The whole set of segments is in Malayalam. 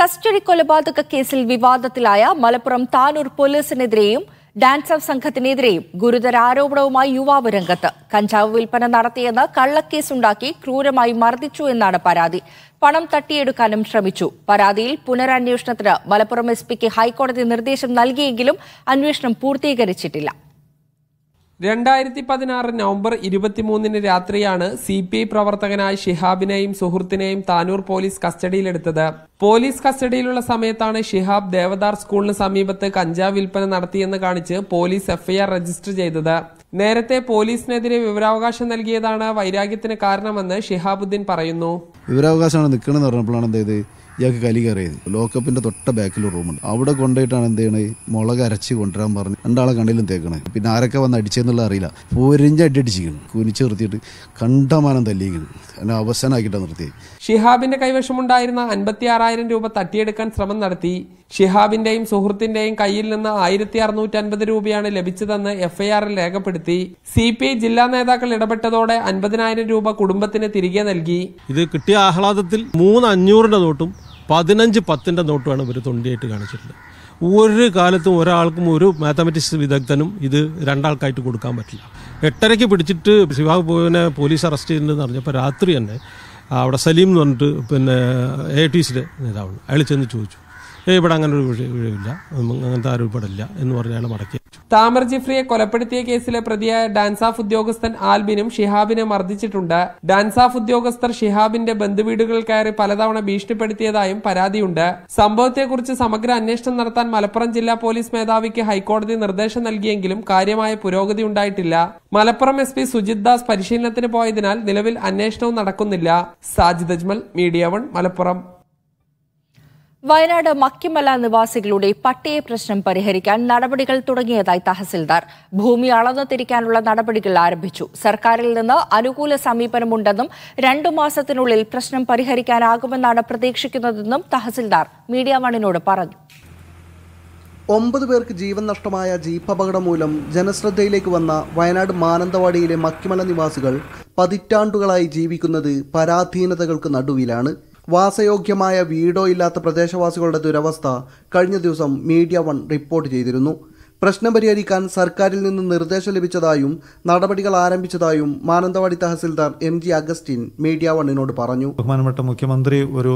കസ്റ്റഡി കൊലപാതക കേസിൽ വിവാദത്തിലായ മലപ്പുറം താനൂർ പോലീസിനെതിരെയും ഡാൻസ് ഓഫ് സംഘത്തിനെതിരെയും ഗുരുതര ആരോപണവുമായി യുവാവ് രംഗത്ത് കഞ്ചാവ് വിൽപ്പന നടത്തിയെന്ന് കള്ളക്കേസുണ്ടാക്കി ക്രൂരമായി മർദ്ദിച്ചു എന്നാണ് പരാതി പണം തട്ടിയെടുക്കാനും ശ്രമിച്ചു പരാതിയിൽ പുനരന്വേഷണത്തിന് മലപ്പുറം എസ് പിക്ക് ഹൈക്കോടതി നിർദ്ദേശം നൽകിയെങ്കിലും അന്വേഷണം പൂർത്തീകരിച്ചിട്ടില്ല രണ്ടായിരത്തി പതിനാറ് നവംബർ ഇരുപത്തിമൂന്നിന് രാത്രിയാണ് സി പി ഐ പ്രവർത്തകനായ ഷിഹാബിനെയും സുഹൃത്തിനെയും താനൂർ പോലീസ് കസ്റ്റഡിയിലെടുത്തത് പോലീസ് കസ്റ്റഡിയിലുള്ള സമയത്താണ് ഷിഹാബ് ദേവദാർ സ്കൂളിന് സമീപത്ത് കഞ്ചാവ് വിൽപ്പന നടത്തിയെന്ന് കാണിച്ച് പോലീസ് എഫ്ഐആർ രജിസ്റ്റർ ചെയ്തത് നേരത്തെ പോലീസിനെതിരെ വിവരാവകാശം നൽകിയതാണ് വൈരാഗ്യത്തിന് കാരണമെന്ന് ഷിഹാബുദ്ദീൻ പറയുന്നു വിവരാവകാശമാണ് നിൽക്കണമെന്ന് പറഞ്ഞപ്പോഴാണ് എന്ത് ഇയാൾക്ക് കലി കയറിയത് ലോക്കപ്പിന്റെ തൊട്ട ബാക്കിൽ റൂമുണ്ട് അവിടെ കൊണ്ടുപോയിട്ടാണ് എന്ത് ചെയ്യണേ മുളക് അരച്ച് കൊണ്ടുവരാൻ പറഞ്ഞ് രണ്ടാളെ കണ്ണിലും തേക്കണേ പിന്നെ ആരൊക്കെ വന്ന് അടിച്ചെന്നുള്ള അറിയില്ല അടി അടിച്ചിരിക്കുന്നു കുനിച്ച് നിർത്തിയിട്ട് കണ്ടമാനം തല്ലിയിരിക്കുന്നു എന്നെ അവസാനമാക്കിയിട്ടാണ് നിർത്തിയത് ഷിഹാബിന്റെ കൈവശമുണ്ടായിരുന്ന അൻപത്തി ആറായിരം രൂപ തട്ടിയെടുക്കാൻ ശ്രമം നടത്തി ഷിഹാബിന്റെയും സുഹൃത്തിന്റെയും കയ്യിൽ നിന്ന് ആയിരത്തി അറുന്നൂറ്റി അൻപത് രൂപയാണ് ലഭിച്ചതെന്ന് എഫ്ഐആറിൽ രേഖപ്പെടുത്തി സി പി ഐ ജില്ലാ നേതാക്കൾ ഇടപെട്ടതോടെ അൻപതിനായിരം രൂപ കുടുംബത്തിന് തിരികെ നൽകി ഇത് കിട്ടിയ ആഹ്ലാദത്തിൽ മൂന്ന് അഞ്ഞൂറിന്റെ നോട്ടും പതിനഞ്ച് പത്തിൻ്റെ നോട്ടുമാണ് ഇവർ തൊണ്ടിയായിട്ട് കാണിച്ചിട്ടുള്ളത് ഒരു കാലത്തും ഒരാൾക്കും ഒരു മാത്തമാറ്റിക്സ് വിദഗ്ധനും ഇത് രണ്ടാൾക്കായിട്ട് കൊടുക്കാൻ പറ്റില്ല എട്ടരയ്ക്ക് പിടിച്ചിട്ട് ശിവാബ് പോവിനെ പോലീസ് അറസ്റ്റ് ചെയ്യുന്നതെന്ന് പറഞ്ഞപ്പോൾ രാത്രി തന്നെ അവിടെ സലീം എന്ന് പറഞ്ഞിട്ട് പിന്നെ എ ടി സിയുടെ നേതാവാണ് അയാൾ ചെന്ന് ചോദിച്ചു ഇവിടെ അങ്ങനെ ഒരു വിഷയമില്ല അങ്ങനത്തെ ആരും ഇല്ല എന്ന് പറഞ്ഞ് അയാൾ മടക്കി താമർ ജിഫ്രിയെ കൊലപ്പെടുത്തിയ കേസിലെ പ്രതിയായ ഡാൻസാഫ് ഉദ്യോഗസ്ഥൻ ആൽബിനും ഷിഹാബിനെ മർദ്ദിച്ചിട്ടുണ്ട് ഡാൻസാഫ് ഉദ്യോഗസ്ഥർ ഷിഹാബിന്റെ ബന്ധുവീടുകൾ കയറി പലതവണ ഭീഷണിപ്പെടുത്തിയതായും പരാതിയുണ്ട് സംഭവത്തെക്കുറിച്ച് സമഗ്ര അന്വേഷണം നടത്താൻ മലപ്പുറം ജില്ലാ പോലീസ് മേധാവിക്ക് ഹൈക്കോടതി നിർദ്ദേശം നൽകിയെങ്കിലും കാര്യമായ പുരോഗതി ഉണ്ടായിട്ടില്ല മലപ്പുറം എസ് പി സുജിത് ദാസ് പരിശീലനത്തിന് പോയതിനാൽ നിലവിൽ അന്വേഷണവും നടക്കുന്നില്ല സാജിദ് അജ്മൽ മീഡിയ വൺ മലപ്പുറം വയനാട് മക്കിമല നിവാസികളുടെ പട്ടയ പ്രശ്നം പരിഹരിക്കാൻ നടപടികൾ തുടങ്ങിയതായി തഹസിൽദാർ ഭൂമി അളന്നു തിരിക്കാനുള്ള നടപടികൾ ആരംഭിച്ചു സർക്കാരിൽ നിന്ന് അനുകൂല സമീപനമുണ്ടെന്നും രണ്ടു മാസത്തിനുള്ളിൽ പ്രശ്നം പരിഹരിക്കാനാകുമെന്നാണ് പ്രതീക്ഷിക്കുന്നതെന്നും തഹസിൽദാർ മീഡിയ വണിനോട് പറഞ്ഞു ഒമ്പത് പേർക്ക് ജീവൻ നഷ്ടമായ ജീപ്പ് അപകടം മൂലം ജനശ്രദ്ധയിലേക്ക് വന്ന വയനാട് മാനന്തവാടിയിലെ മക്കിമല നിവാസികൾ പതിറ്റാണ്ടുകളായി ജീവിക്കുന്നത് പരാധീനതകൾക്ക് നടുവിലാണ് വാസയോഗ്യമായ വീടോ ഇല്ലാത്ത പ്രദേശവാസികളുടെ ദുരവസ്ഥ കഴിഞ്ഞ ദിവസം മീഡിയ വൺ റിപ്പോർട്ട് ചെയ്തിരുന്നു പ്രശ്നം പരിഹരിക്കാൻ സർക്കാരിൽ നിന്ന് നിർദ്ദേശം ലഭിച്ചതായും നടപടികൾ ആരംഭിച്ചതായും Mananthavady tahsildar M G Augustine media വണ്ണിനോട് പറഞ്ഞു ബഹുമാനപ്പെട്ട മുഖ്യമന്ത്രി ഒരു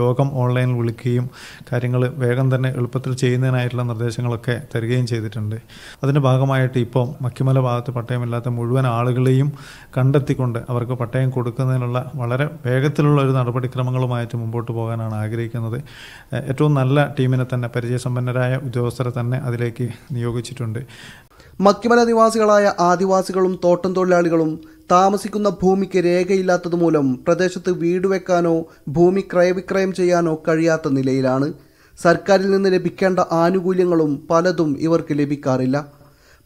യോഗം ഓൺലൈനിൽ വിളിക്കുകയും കാര്യങ്ങൾ വേഗം തന്നെ എളുപ്പത്തിൽ ചെയ്യുന്നതിനായിട്ടുള്ള നിർദ്ദേശങ്ങളൊക്കെ തരികയും ചെയ്തിട്ടുണ്ട് അതിൻ്റെ ഭാഗമായിട്ട് ഇപ്പോൾ മക്കിമല ഭാഗത്ത് പട്ടയമില്ലാത്ത മുഴുവൻ ആളുകളെയും കണ്ടെത്തിക്കൊണ്ട് അവർക്ക് പട്ടയം കൊടുക്കുന്നതിനുള്ള വളരെ വേഗത്തിലുള്ള ഒരു നടപടിക്രമങ്ങളുമായിട്ട് മുമ്പോട്ട് പോകാനാണ് ആഗ്രഹിക്കുന്നത് ഏറ്റവും നല്ല ടീമിനെ തന്നെ പരിചയസമ്പന്നരായ ഉദ്യോഗസ്ഥരെ തന്നെ അതിലേക്ക് നിയോഗിച്ചിട്ടുണ്ട് മക്കിമല നിവാസികളായ ആദിവാസികളും തോട്ടം തൊഴിലാളികളും താമസിക്കുന്ന ഭൂമിക്ക് രേഖയില്ലാത്തതുമൂലം പ്രദേശത്ത് വീട് വെക്കാനോ ഭൂമി ക്രയവിക്രയം ചെയ്യാനോ കഴിയാത്ത നിലയിലാണ് സർക്കാരിൽ നിന്ന് ലഭിക്കേണ്ട ആനുകൂല്യങ്ങളും പലതും ഇവർക്ക് ലഭിക്കാറില്ല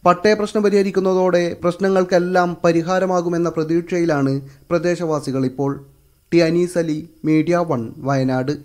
പട്ടയ പ്രശ്നം പരിഹരിക്കുന്നതോടെ പ്രശ്നങ്ങൾക്കെല്ലാം പരിഹാരമാകുമെന്ന പ്രതീക്ഷയിലാണ് പ്രദേശവാസികൾ ഇപ്പോൾ T Anees Ali media one Wayanad